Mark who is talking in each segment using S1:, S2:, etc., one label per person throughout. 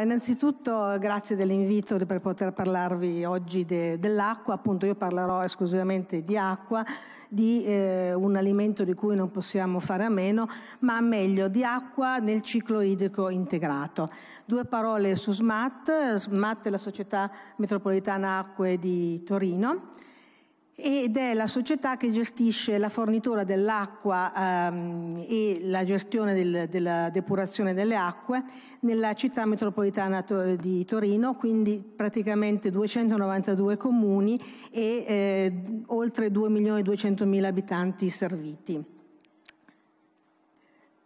S1: Innanzitutto grazie dell'invito per poter parlarvi oggi de, dell'acqua, appunto io parlerò esclusivamente di acqua, di eh, un alimento di cui non possiamo fare a meno, ma meglio di acqua nel ciclo idrico integrato. Due parole su SMAT, SMAT è la Società Metropolitana Acque di Torino ed è la società che gestisce la fornitura dell'acqua ehm, e la gestione del, della depurazione delle acque nella città metropolitana di Torino, quindi praticamente 292 comuni e eh, oltre 2 milioni e 200 mila abitanti serviti.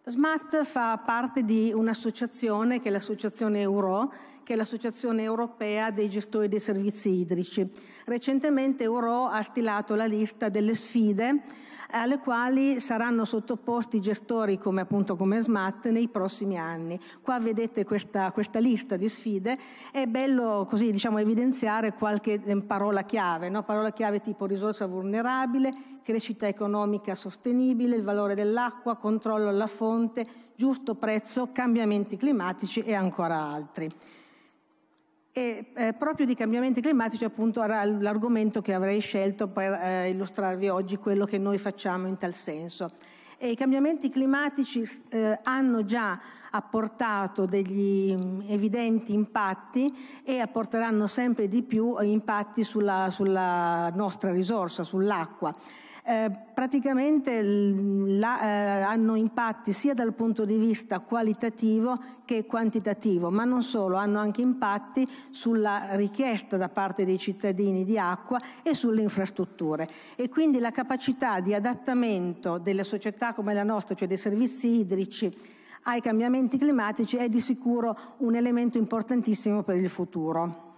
S1: SMAT fa parte di un'associazione che è l'associazione Euro, che è l'associazione europea dei gestori dei servizi idrici. Recentemente Euro ha stilato la lista delle sfide alle quali saranno sottoposti i gestori come appunto come SMAT nei prossimi anni. Qua vedete questa, questa lista di sfide, è bello così diciamo evidenziare qualche eh, parola chiave, no? parola chiave tipo risorsa vulnerabile, crescita economica sostenibile, il valore dell'acqua, controllo alla fonte, giusto prezzo, cambiamenti climatici e ancora altri. E eh, proprio di cambiamenti climatici appunto era l'argomento che avrei scelto per eh, illustrarvi oggi quello che noi facciamo in tal senso. E I cambiamenti climatici eh, hanno già apportato degli mm, evidenti impatti e apporteranno sempre di più impatti sulla, sulla nostra risorsa, sull'acqua eh, praticamente la, eh, hanno impatti sia dal punto di vista qualitativo che quantitativo, ma non solo, hanno anche impatti sulla richiesta da parte dei cittadini di acqua e sulle infrastrutture. E quindi la capacità di adattamento delle società come la nostra, cioè dei servizi idrici, ai cambiamenti climatici è di sicuro un elemento importantissimo per il futuro.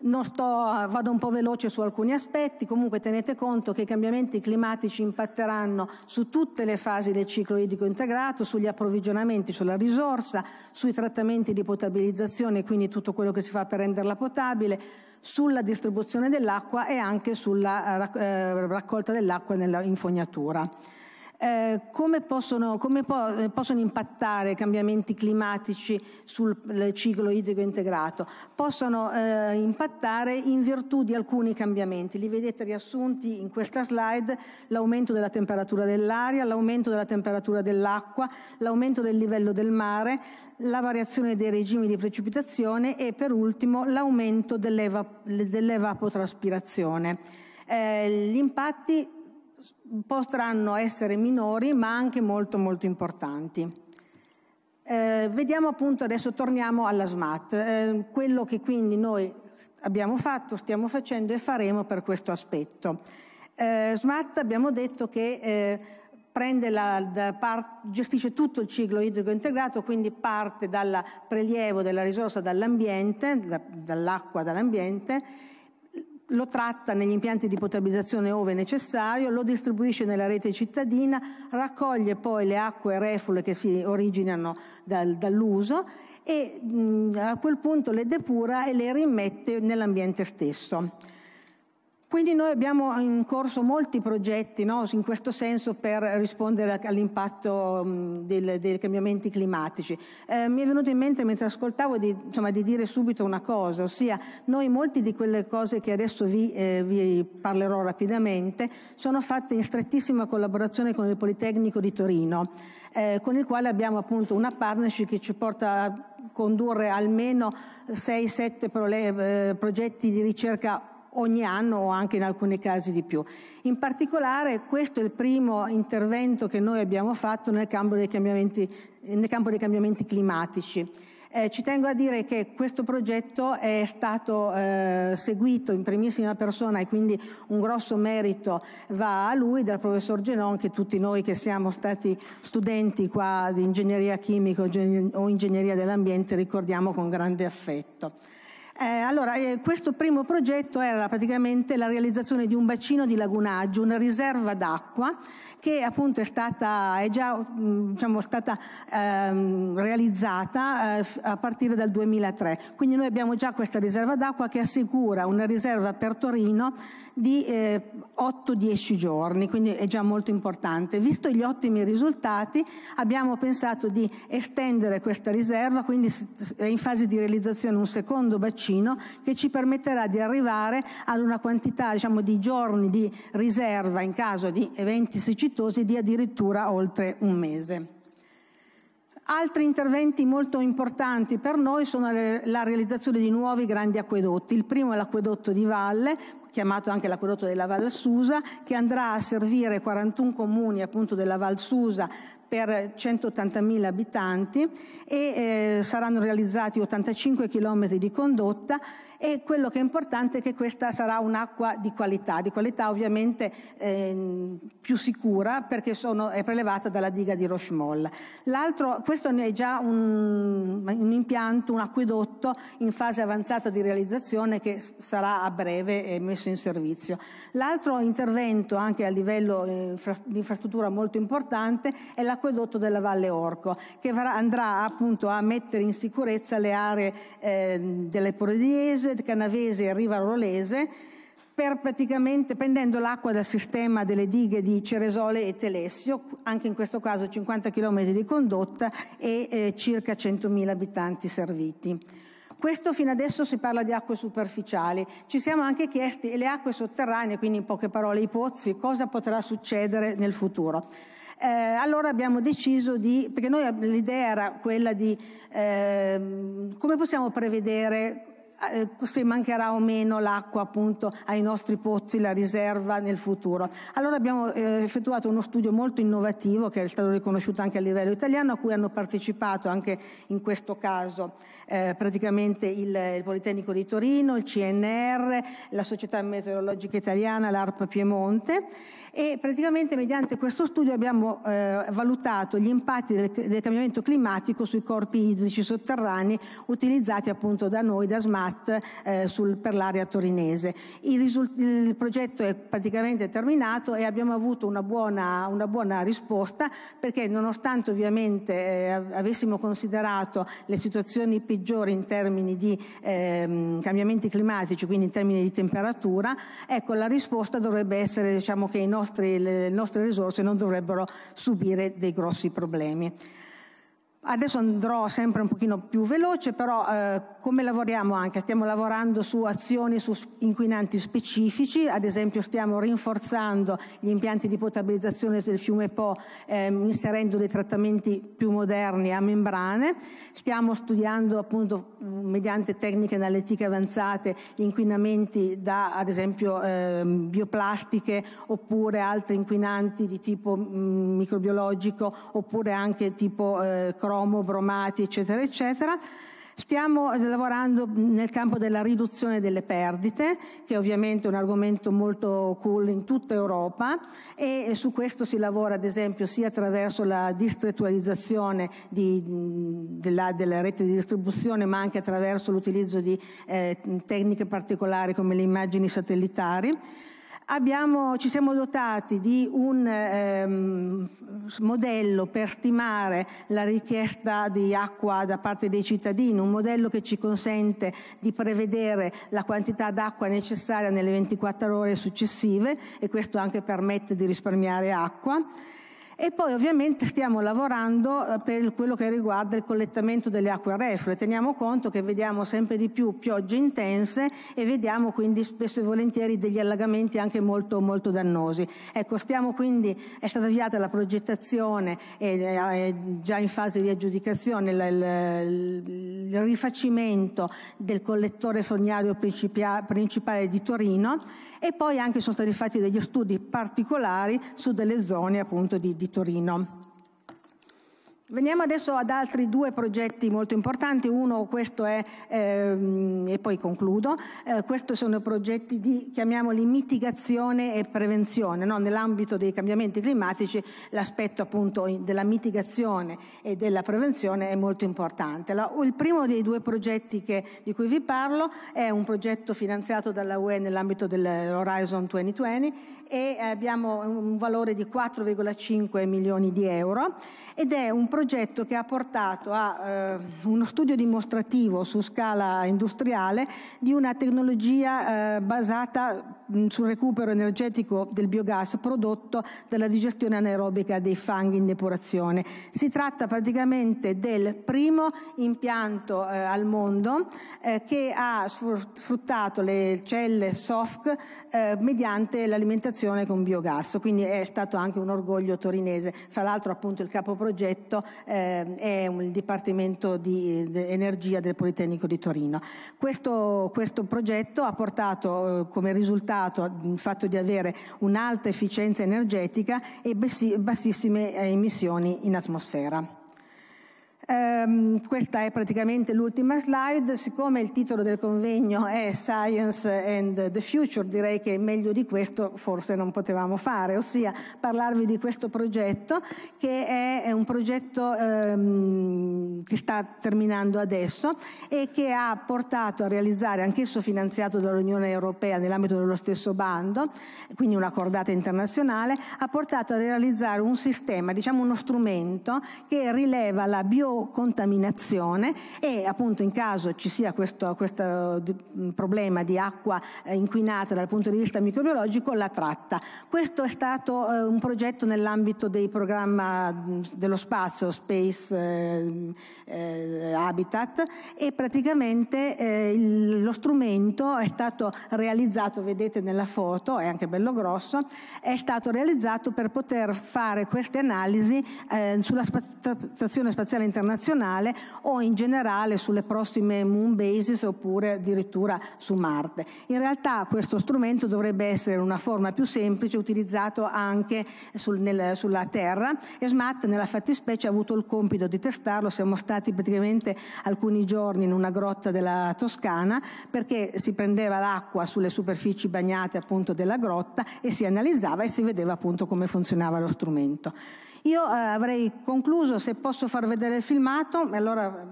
S1: Non Sto, vado un po' veloce su alcuni aspetti, comunque tenete conto che i cambiamenti climatici impatteranno su tutte le fasi del ciclo idrico integrato, sugli approvvigionamenti, sulla risorsa, sui trattamenti di potabilizzazione, quindi tutto quello che si fa per renderla potabile, sulla distribuzione dell'acqua e anche sulla eh, eh, raccolta dell'acqua in fognatura. Eh, come, possono, come po- eh, possono, impattare cambiamenti climatici sul ciclo idrico integrato? Possono eh, impattare in virtù di alcuni cambiamenti. Li vedete riassunti in questa slide, l'aumento della temperatura dell'aria, l'aumento della temperatura dell'acqua, l'aumento del livello del mare, la variazione dei regimi di precipitazione e per ultimo l'aumento dell'eva- dell'evapotraspirazione. Eh, gli impatti potranno essere minori ma anche molto molto importanti. Eh, vediamo appunto adesso torniamo alla SMAT, eh, quello che quindi noi abbiamo fatto, stiamo facendo e faremo per questo aspetto. Eh, SMAT abbiamo detto che eh, la, part, gestisce tutto il ciclo idrico integrato, quindi parte dal prelievo della risorsa dall'ambiente, da, dall'acqua dall'ambiente lo tratta negli impianti di potabilizzazione ove necessario, lo distribuisce nella rete cittadina, raccoglie poi le acque reflue che si originano dal, dall'uso e mh, a quel punto le depura e le rimette nell'ambiente stesso. Quindi noi abbiamo in corso molti progetti no, in questo senso per rispondere all'impatto dei cambiamenti climatici. Eh, mi è venuto in mente mentre ascoltavo di, insomma, di, dire subito una cosa, ossia noi molti di quelle cose che adesso vi, eh, vi parlerò rapidamente sono fatte in strettissima collaborazione con il Politecnico di Torino, eh, con il quale abbiamo appunto una partnership che ci porta a condurre almeno 6-7 eh, progetti di ricerca ogni anno o anche in alcuni casi di più. In particolare questo è il primo intervento che noi abbiamo fatto nel campo dei cambiamenti, campo dei cambiamenti climatici. Eh, ci tengo a dire che questo progetto è stato eh, seguito in primissima persona e quindi un grosso merito va a lui dal professor Genon che tutti noi che siamo stati studenti qua di ingegneria chimica o ingegneria dell'ambiente ricordiamo con grande affetto. Eh, allora, eh, questo primo progetto era praticamente la realizzazione di un bacino di lagunaggio, una riserva d'acqua che appunto è stata, è già mm, diciamo, stata ehm, realizzata eh, a partire dal 2003. Quindi noi abbiamo già questa riserva d'acqua che assicura una riserva per Torino di 8-10 eh, giorni, quindi è già molto importante. Visto gli ottimi risultati abbiamo pensato di estendere questa riserva, quindi è in fase di realizzazione un secondo bacino vaccino che ci permetterà di arrivare ad una quantità diciamo, di giorni di riserva in caso di eventi siccitosi di addirittura oltre un mese. Altri interventi molto importanti per noi sono la realizzazione di nuovi grandi acquedotti. Il primo è l'acquedotto di Valle, chiamato anche l'acquedotto della Val Susa, che andrà a servire 41 comuni appunto della Val Susa per 180.000 abitanti e eh, saranno realizzati 85 km di condotta e quello che è importante è che questa sarà un'acqua di qualità, di qualità ovviamente eh, più sicura perché sono, è prelevata dalla diga di Rochemoll. L'altro, questo è già un, un, impianto, un acquedotto in fase avanzata di realizzazione che sarà a breve eh, messo in servizio. L'altro intervento anche a livello eh, di infrastruttura molto importante è la dell'acquedotto della Valle Orco, che andrà appunto a mettere in sicurezza le aree eh, delle Pordiese, Canavese e Rivarolese, per praticamente prendendo l'acqua dal sistema delle dighe di Ceresole e Telessio, anche in questo caso 50 km di condotta e eh, circa 100.000 abitanti serviti. Questo fino adesso si parla di acque superficiali. Ci siamo anche chiesti le acque sotterranee, quindi in poche parole i pozzi, cosa potrà succedere nel futuro eh, allora abbiamo deciso di, perché noi l'idea era quella di eh, come possiamo prevedere eh, se mancherà o meno l'acqua appunto ai nostri pozzi, la riserva nel futuro. Allora abbiamo eh, effettuato uno studio molto innovativo che è stato riconosciuto anche a livello italiano, a cui hanno partecipato anche in questo caso eh, praticamente il, il, Politecnico di Torino, il CNR, la Società Meteorologica Italiana, l'ARP Piemonte e praticamente mediante questo studio abbiamo eh, valutato gli impatti del, del cambiamento climatico sui corpi idrici sotterranei utilizzati appunto da noi, da SMART MAT eh, sul, per l'area torinese. Il, risult- il, progetto è praticamente terminato e abbiamo avuto una buona, una buona risposta perché nonostante ovviamente eh, avessimo considerato le situazioni peggiori in termini di ehm, cambiamenti climatici, quindi in termini di temperatura, ecco la risposta dovrebbe essere diciamo, che nostri, le nostre risorse non dovrebbero subire dei grossi problemi. Adesso andrò sempre un pochino più veloce, però eh, come lavoriamo anche? Stiamo lavorando su azioni su inquinanti specifici, ad esempio stiamo rinforzando gli impianti di potabilizzazione del fiume Po ehm, inserendo dei trattamenti più moderni a membrane, stiamo studiando appunto mm, mediante tecniche analitiche avanzate gli inquinamenti da ad esempio ehm, bioplastiche oppure altri inquinanti di tipo mh, mm, microbiologico oppure anche tipo eh, cromo, bromati, eccetera, eccetera. Stiamo lavorando nel campo della riduzione delle perdite, che è ovviamente è un argomento molto cool in tutta Europa e su questo si lavora ad esempio sia attraverso la distrettualizzazione di, della, della, rete di distribuzione ma anche attraverso l'utilizzo di eh, tecniche particolari come le immagini satellitari abbiamo, ci siamo dotati di un ehm, modello per stimare la richiesta di acqua da parte dei cittadini, un modello che ci consente di prevedere la quantità d'acqua necessaria nelle 24 ore successive e questo anche permette di risparmiare acqua. E poi ovviamente stiamo lavorando eh, per quello che riguarda il collettamento delle acque reflue. Teniamo conto che vediamo sempre di più piogge intense e vediamo quindi spesso e volentieri degli allagamenti anche molto, molto dannosi. Ecco, stiamo quindi, è stata avviata la progettazione e eh, è già in fase di aggiudicazione il, il, il rifacimento del collettore fognario principale di Torino e poi anche sono stati fatti degli studi particolari su delle zone appunto di, di Torino. Veniamo adesso ad altri due progetti molto importanti, uno questo è, ehm, e poi concludo, eh, questi sono progetti di, chiamiamoli, mitigazione e prevenzione, no? nell'ambito dei cambiamenti climatici l'aspetto appunto della mitigazione e della prevenzione è molto importante. Allora, il primo dei due progetti che, di cui vi parlo è un progetto finanziato dalla UE nell'ambito dell'Horizon 2020 e abbiamo un valore di 4,5 milioni di euro ed è un progetto progetto che ha portato a eh, uno studio dimostrativo su scala industriale di una tecnologia eh, basata mh, mm, sul recupero energetico del biogas prodotto dalla digestione anaerobica dei fanghi in depurazione. Si tratta praticamente del primo impianto eh, al mondo eh, che ha sfruttato le celle SOFC eh, mediante l'alimentazione con biogas, quindi è stato anche un orgoglio torinese. Fra l'altro appunto il capoprogetto eh, è il Dipartimento di, Energia del Politecnico di Torino. Questo, questo progetto ha portato eh, come risultato il fatto di avere un'alta efficienza energetica e bassissime eh, emissioni in atmosfera. Um, questa è praticamente l'ultima slide, siccome il titolo del convegno è Science and the Future, direi che meglio di questo forse non potevamo fare, ossia parlarvi di questo progetto che è, è un progetto um, che sta terminando adesso e che ha portato a realizzare, anch'esso finanziato dall'Unione Europea nell'ambito dello stesso bando, quindi una cordata internazionale, ha portato a realizzare un sistema, diciamo uno strumento che rileva la bio contaminazione e appunto in caso ci sia questo, questo problema di acqua eh, inquinata dal punto di vista microbiologico, la tratta. Questo è stato eh, un progetto nell'ambito dei programmi dello spazio, Space eh, eh, Habitat, e praticamente eh, il, lo strumento è stato realizzato, vedete nella foto, è anche bello grosso, è stato realizzato per poter fare queste analisi eh, sulla Stazione Spaziale Internazionale internazionale o in generale sulle prossime moon bases oppure addirittura su Marte. In realtà questo strumento dovrebbe essere in una forma più semplice utilizzato anche sul, nel, sulla Terra e SMAT nella fattispecie ha avuto il compito di testarlo, siamo stati praticamente alcuni giorni in una grotta della Toscana perché si prendeva l'acqua sulle superfici bagnate appunto della grotta e si analizzava e si vedeva appunto come funzionava lo strumento. Io eh, avrei concluso, se posso far vedere il film filmato, allora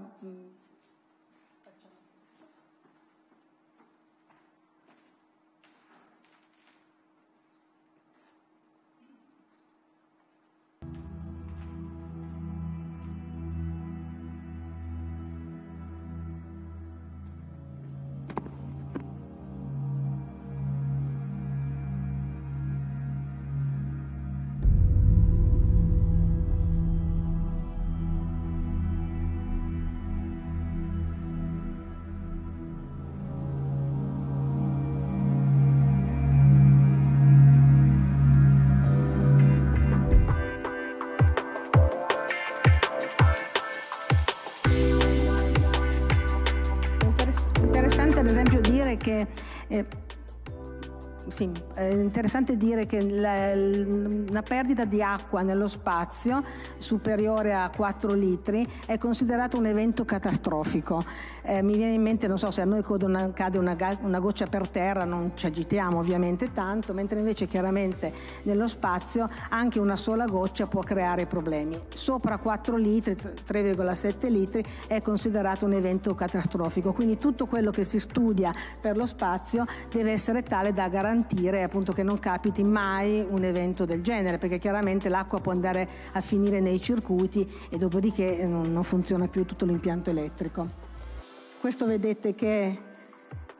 S1: 诶。sì, è interessante dire che la, la, perdita di acqua nello spazio superiore a 4 litri è considerato un evento catastrofico. Eh, mi viene in mente, non so, se a noi una, cade una, una, goccia per terra non ci agitiamo ovviamente tanto, mentre invece chiaramente nello spazio anche una sola goccia può creare problemi. Sopra 4 litri, 3,7 litri, è considerato un evento catastrofico. Quindi tutto quello che si studia per lo spazio deve essere tale da garantire garantire appunto che non capiti mai un evento del genere, perché chiaramente l'acqua può andare a finire nei circuiti e dopodiché eh, non funziona più tutto l'impianto elettrico. Questo vedete che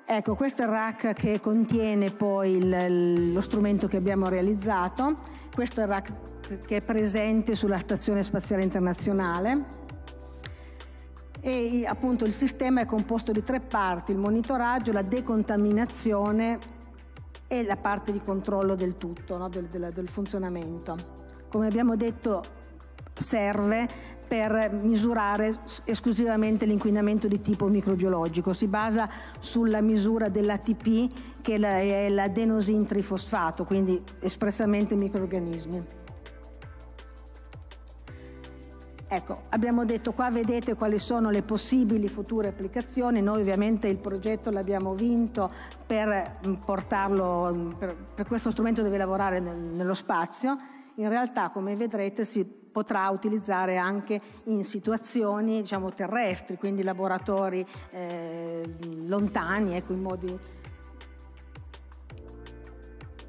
S1: Ecco, questo è il rack che contiene poi il, lo strumento che abbiamo realizzato, questo è il rack che è presente sulla Stazione Spaziale Internazionale e appunto il sistema è composto di tre parti, il monitoraggio, la decontaminazione e la parte di controllo del tutto, no? del, del, del funzionamento. Come abbiamo detto, serve per misurare esclusivamente l'inquinamento di tipo microbiologico. Si basa sulla misura dell'ATP che è l'adenosin trifosfato, quindi espressamente microorganismi. Ecco, abbiamo detto qua vedete quali sono le possibili future applicazioni, noi ovviamente il progetto l'abbiamo vinto per mm, portarlo, mm, per, per questo strumento deve lavorare nel, nello spazio, in realtà come vedrete si potrà utilizzare anche in situazioni diciamo, terrestri, quindi laboratori eh, lontani, ecco, in modi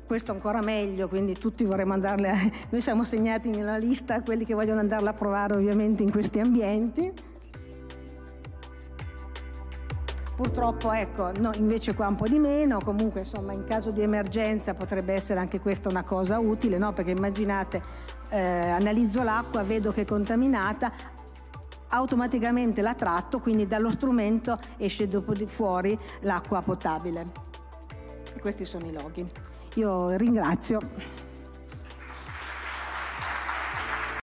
S1: questo ancora meglio, quindi tutti vorremmo andarle a... Noi siamo segnati nella lista quelli che vogliono andarla a provare ovviamente in questi ambienti. Purtroppo ecco, no, invece qua un po' di meno, comunque insomma in caso di emergenza potrebbe essere anche questa una cosa utile, no? perché immaginate, eh, analizzo l'acqua, vedo che è contaminata, automaticamente la tratto, quindi dallo strumento esce dopo di fuori l'acqua potabile. E questi sono i loghi io ringrazio.